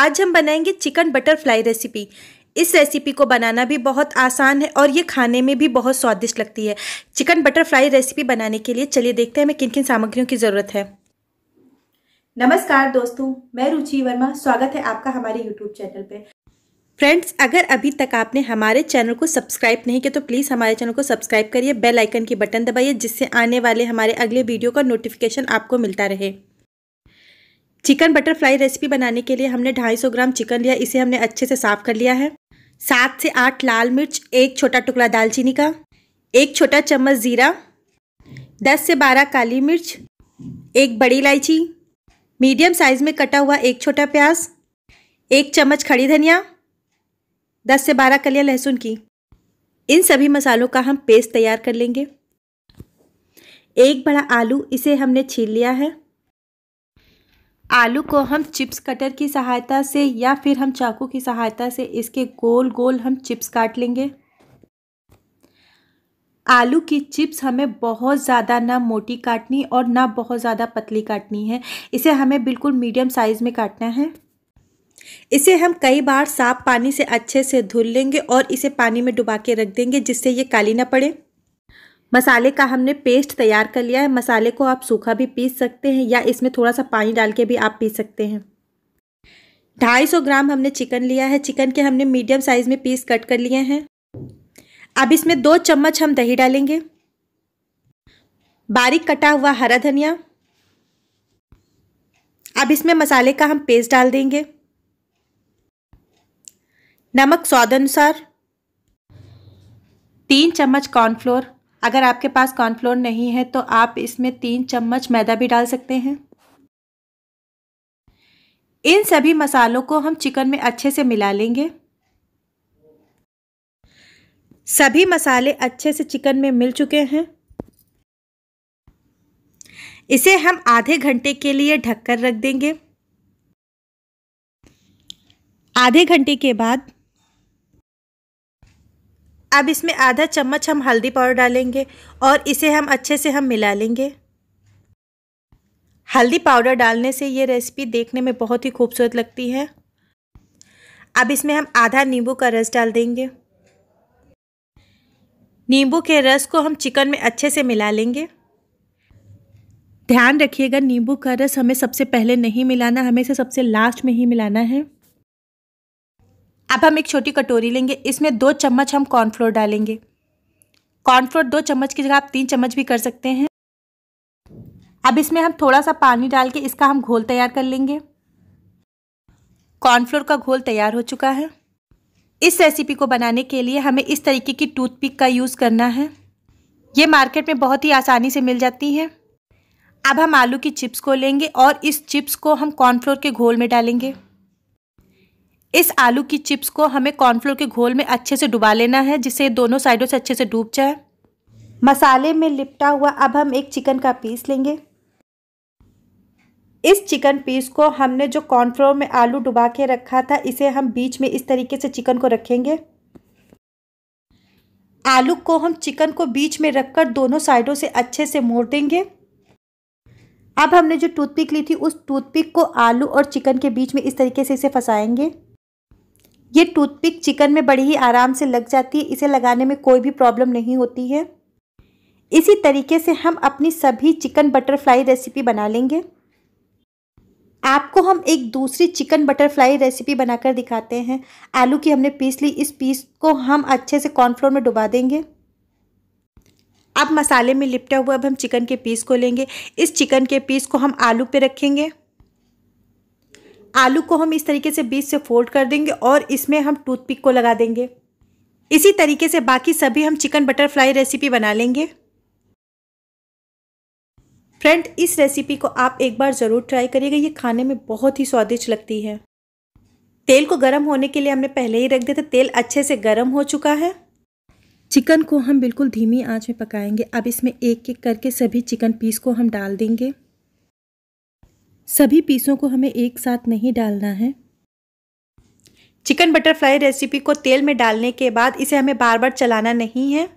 आज हम बनाएंगे चिकन बटरफ्लाई रेसिपी इस रेसिपी को बनाना भी बहुत आसान है और ये खाने में भी बहुत स्वादिष्ट लगती है चिकन बटरफ्लाई रेसिपी बनाने के लिए चलिए देखते हैं हमें किन किन सामग्रियों की ज़रूरत है नमस्कार दोस्तों मैं रुचि वर्मा स्वागत है आपका हमारे यूट्यूब चैनल पे फ्रेंड्स अगर अभी तक आपने हमारे चैनल को सब्सक्राइब नहीं किया तो प्लीज़ हमारे चैनल को सब्सक्राइब करिए बेल आइकन की बटन दबाइए जिससे आने वाले हमारे अगले वीडियो का नोटिफिकेशन आपको मिलता रहे चिकन बटरफ्लाई रेसिपी बनाने के लिए हमने 250 ग्राम चिकन लिया इसे हमने अच्छे से साफ कर लिया है सात से आठ लाल मिर्च एक छोटा टुकड़ा दालचीनी का एक छोटा चम्मच ज़ीरा दस से बारह काली मिर्च एक बड़ी इलायची मीडियम साइज़ में कटा हुआ एक छोटा प्याज एक चम्मच खड़ी धनिया दस से बारह कलियाँ लहसुन की इन सभी मसालों का हम पेस्ट तैयार कर लेंगे एक बड़ा आलू इसे हमने छील लिया है आलू को हम चिप्स कटर की सहायता से या फिर हम चाकू की सहायता से इसके गोल गोल हम चिप्स काट लेंगे आलू की चिप्स हमें बहुत ज़्यादा ना मोटी काटनी और ना बहुत ज़्यादा पतली काटनी है इसे हमें बिल्कुल मीडियम साइज़ में काटना है इसे हम कई बार साफ पानी से अच्छे से धुल लेंगे और इसे पानी में डुबा के रख देंगे जिससे ये काली ना पड़े मसाले का हमने पेस्ट तैयार कर लिया है मसाले को आप सूखा भी पीस सकते हैं या इसमें थोड़ा सा पानी डाल के भी आप पीस सकते हैं 250 ग्राम हमने चिकन लिया है चिकन के हमने मीडियम साइज़ में पीस कट कर लिए हैं अब इसमें दो चम्मच हम दही डालेंगे बारीक कटा हुआ हरा धनिया अब इसमें मसाले का हम पेस्ट डाल देंगे नमक स्वाद अनुसार तीन चम्मच कॉर्नफ्लोर अगर आपके पास कॉर्नफ्लोर नहीं है तो आप इसमें तीन चम्मच मैदा भी डाल सकते हैं इन सभी मसालों को हम चिकन में अच्छे से मिला लेंगे सभी मसाले अच्छे से चिकन में मिल चुके हैं इसे हम आधे घंटे के लिए ढककर रख देंगे आधे घंटे के बाद अब इसमें आधा चम्मच हम हल्दी पाउडर डालेंगे और इसे हम अच्छे से हम मिला लेंगे हल्दी पाउडर डालने से ये रेसिपी देखने में बहुत ही खूबसूरत लगती है अब इसमें हम आधा नींबू का रस डाल देंगे नींबू के रस को हम चिकन में अच्छे से मिला लेंगे ध्यान रखिएगा नींबू का रस हमें सबसे पहले नहीं मिलाना हमें इसे सबसे लास्ट में ही मिलाना है अब हम एक छोटी कटोरी लेंगे इसमें दो चम्मच हम कॉर्नफ्लोर डालेंगे कॉर्नफ्लोर दो चम्मच की जगह आप तीन चम्मच भी कर सकते हैं अब इसमें हम थोड़ा सा पानी डाल के इसका हम घोल तैयार कर लेंगे कॉर्नफ्लोर का घोल तैयार हो चुका है इस रेसिपी को बनाने के लिए हमें इस तरीके की टूथपिक का यूज़ करना है ये मार्केट में बहुत ही आसानी से मिल जाती है अब हम आलू की चिप्स को लेंगे और इस चिप्स को हम कॉर्नफ्लोर के घोल में डालेंगे इस आलू की चिप्स को हमें कॉर्नफ्लोर के घोल में अच्छे से डुबा लेना है जिससे दोनों साइडों से अच्छे से डूब जाए मसाले में लिपटा हुआ अब हम एक चिकन का पीस लेंगे इस चिकन पीस को हमने जो कॉर्नफ्लोर में आलू डुबा के रखा था इसे हम बीच में इस तरीके से चिकन को रखेंगे आलू को हम चिकन को बीच में रखकर दोनों साइडों से अच्छे से मोड़ देंगे अब हमने जो टूथपिक ली थी उस टूथपिक को आलू और चिकन के बीच में इस तरीके से इसे फंसाएंगे ये टूथपिक चिकन में बड़ी ही आराम से लग जाती है इसे लगाने में कोई भी प्रॉब्लम नहीं होती है इसी तरीके से हम अपनी सभी चिकन बटरफ्लाई रेसिपी बना लेंगे आपको हम एक दूसरी चिकन बटरफ्लाई रेसिपी बनाकर दिखाते हैं आलू की हमने पीस ली इस पीस को हम अच्छे से कॉर्नफ्लोर में डुबा देंगे अब मसाले में लिपटा हुआ अब हम चिकन के पीस को लेंगे इस चिकन के पीस को हम आलू पे रखेंगे आलू को हम इस तरीके से बीच से फोल्ड कर देंगे और इसमें हम टूथपिक को लगा देंगे इसी तरीके से बाकी सभी हम चिकन बटरफ्लाई रेसिपी बना लेंगे फ्रेंड इस रेसिपी को आप एक बार ज़रूर ट्राई करिएगा ये खाने में बहुत ही स्वादिष्ट लगती है तेल को गर्म होने के लिए हमने पहले ही रख दिया था तेल अच्छे से गर्म हो चुका है चिकन को हम बिल्कुल धीमी आंच में पकाएंगे अब इसमें एक एक करके सभी चिकन पीस को हम डाल देंगे सभी पीसों को हमें एक साथ नहीं डालना है चिकन बटरफ्लाई रेसिपी को तेल में डालने के बाद इसे हमें बार बार चलाना नहीं है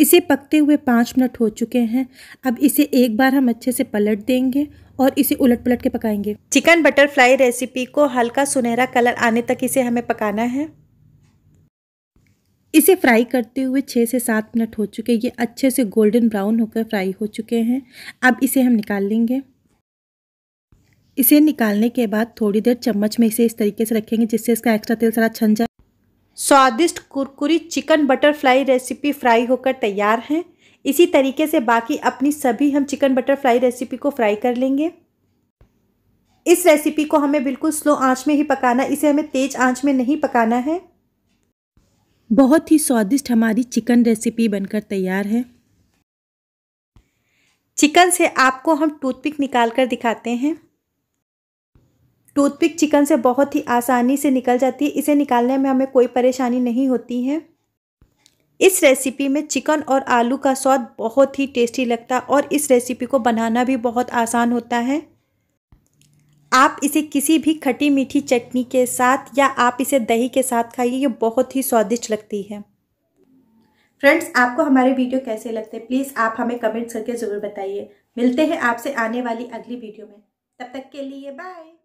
इसे पकते हुए पाँच मिनट हो चुके हैं अब इसे एक बार हम अच्छे से पलट देंगे और इसे उलट पलट के पकाएंगे चिकन बटरफ्लाई रेसिपी को हल्का सुनहरा कलर आने तक इसे हमें पकाना है इसे फ्राई करते हुए छः से सात मिनट हो चुके हैं ये अच्छे से गोल्डन ब्राउन होकर फ्राई हो चुके हैं अब इसे हम निकाल लेंगे इसे निकालने के बाद थोड़ी देर चम्मच में इसे इस तरीके से रखेंगे जिससे इसका एक्स्ट्रा तेल सारा छन जाए स्वादिष्ट कुरकुरी चिकन बटरफ्लाई रेसिपी फ्राई होकर तैयार है इसी तरीके से बाकी अपनी सभी हम चिकन बटरफ्लाई रेसिपी को फ्राई कर लेंगे इस रेसिपी को हमें बिल्कुल स्लो आंच में ही पकाना इसे हमें तेज़ आंच में नहीं पकाना है बहुत ही स्वादिष्ट हमारी चिकन रेसिपी बनकर तैयार है चिकन से आपको हम टूथपिक निकाल कर दिखाते हैं टूथपिक चिकन से बहुत ही आसानी से निकल जाती है इसे निकालने में हमें कोई परेशानी नहीं होती है इस रेसिपी में चिकन और आलू का स्वाद बहुत ही टेस्टी लगता है और इस रेसिपी को बनाना भी बहुत आसान होता है आप इसे किसी भी खटी मीठी चटनी के साथ या आप इसे दही के साथ खाइए ये बहुत ही स्वादिष्ट लगती है फ्रेंड्स आपको हमारे वीडियो कैसे लगते हैं प्लीज़ आप हमें कमेंट्स करके ज़रूर बताइए मिलते हैं आपसे आने वाली अगली वीडियो में तब तक के लिए बाय